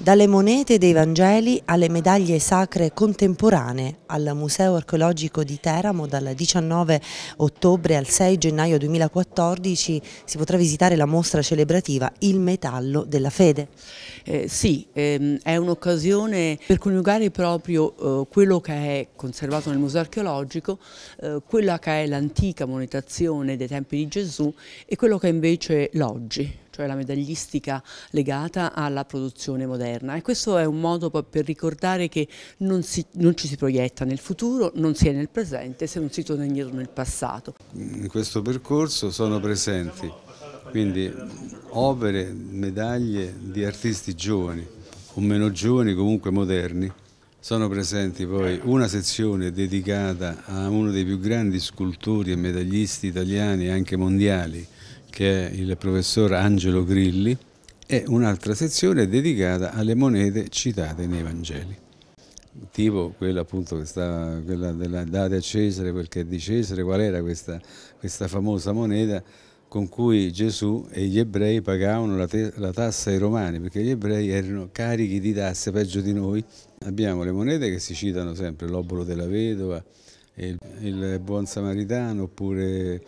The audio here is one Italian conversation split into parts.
Dalle monete dei Vangeli alle medaglie sacre contemporanee al Museo Archeologico di Teramo dal 19 ottobre al 6 gennaio 2014 si potrà visitare la mostra celebrativa Il metallo della fede. Eh, sì, ehm, è un'occasione per coniugare proprio eh, quello che è conservato nel Museo Archeologico, eh, quella che è l'antica monetazione dei tempi di Gesù e quello che è invece l'oggi cioè la medaglistica legata alla produzione moderna e questo è un modo per ricordare che non, si, non ci si proietta nel futuro, non si è nel presente se non si torna indietro nel passato. In questo percorso sono presenti quindi opere, medaglie di artisti giovani o meno giovani comunque moderni sono presenti poi una sezione dedicata a uno dei più grandi scultori e medaglisti italiani e anche mondiali che è il professor Angelo Grilli, e un'altra sezione dedicata alle monete citate nei Vangeli, tipo quella appunto che sta, quella della date a Cesare quel che è di Cesare, qual era questa, questa famosa moneta con cui Gesù e gli ebrei pagavano la, la, tassa ai romani, perché gli ebrei erano carichi di tasse, peggio di noi. Abbiamo le monete che si citano sempre, l'obolo della vedova, il, il buon samaritano, oppure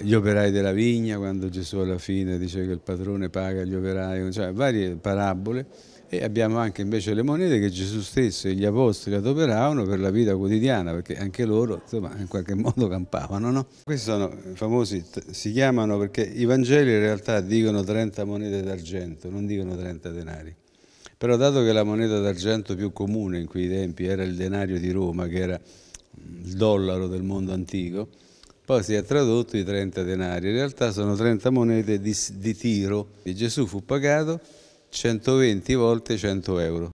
gli operai della vigna, quando Gesù alla fine dice che il padrone paga gli operai, cioè varie parabole e abbiamo anche invece le monete che Gesù stesso e gli apostoli adoperavano per la vita quotidiana, perché anche loro insomma, in qualche modo campavano. No? Questi sono famosi, si chiamano perché i Vangeli in realtà dicono 30 monete d'argento, non dicono 30 denari. Però dato che la moneta d'argento più comune in quei tempi era il denario di Roma, che era il dollaro del mondo antico, poi si è tradotto i 30 denari, in realtà sono 30 monete di, di tiro. E Gesù fu pagato 120 volte 100 euro.